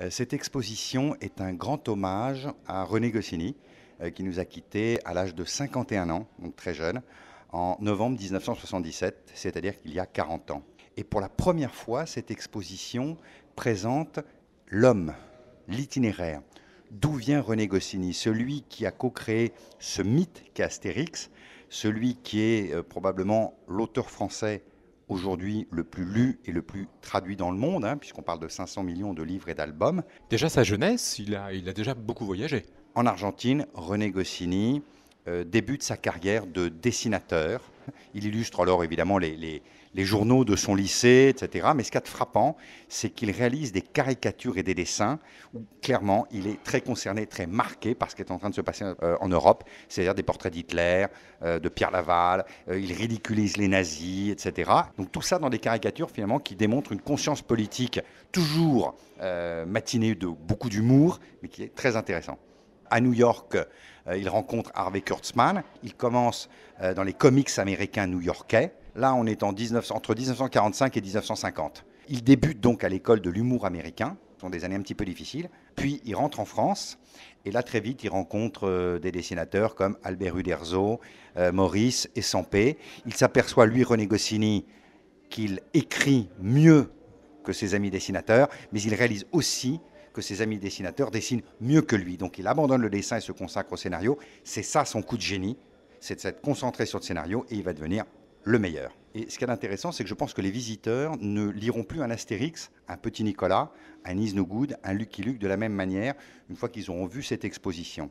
Euh, cette exposition est un grand hommage à René Goscinny, euh, qui nous a quittés à l'âge de 51 ans, donc très jeune, en novembre 1977, c'est-à-dire qu'il y a 40 ans. Et pour la première fois, cette exposition présente l'homme, l'itinéraire. D'où vient René Goscinny, celui qui a co-créé ce mythe qu'est Astérix, celui qui est euh, probablement l'auteur français aujourd'hui le plus lu et le plus traduit dans le monde, hein, puisqu'on parle de 500 millions de livres et d'albums. Déjà sa jeunesse, il a, déjà beaucoup voyagé. En Argentine, René Goscinny euh, débute sa carrière de dessinateur Il illustre alors évidemment les, journaux de son lycée, etc. Mais ce qu'il y de frappant, c'est qu'il réalise des caricatures et des dessins où clairement il est très concerné, très marqué par ce qui est en train de se passer euh, en Europe, c'est-à-dire des portraits d'Hitler, euh, de Pierre Laval, euh, il ridiculise les nazis, etc. Donc tout ça dans des caricatures finalement qui démontrent une conscience politique toujours matinée de beaucoup d'humour, mais qui est très intéressant à New York, euh, il rencontre Harvey Kurtzman. Il commence euh, dans les comics américains new-yorkais. Là, on est en entre 1945 et 1950. Il débute donc à l'école de l'humour américain. Ce sont des années un petit peu difficiles. Puis il rentre en France. Et là, très vite, il rencontre euh, des dessinateurs comme Albert Uderzo, Maurice et Sampé. Il s'aperçoit, lui, René Goscinny, qu'il écrit mieux que ses amis dessinateurs, mais il réalise aussi que ses amis dessinateurs dessinent mieux que lui. Donc il abandonne le dessin et se consacre au scénario. C'est ça son coup de génie, c'est de s'être concentré sur le scénario et il va devenir le meilleur. Et ce qui est intéressant, c'est que je pense que les visiteurs ne liront plus un Astérix, un Petit Nicolas, un Is un Lucky Luke de la même manière, une fois qu'ils auront vu cette exposition.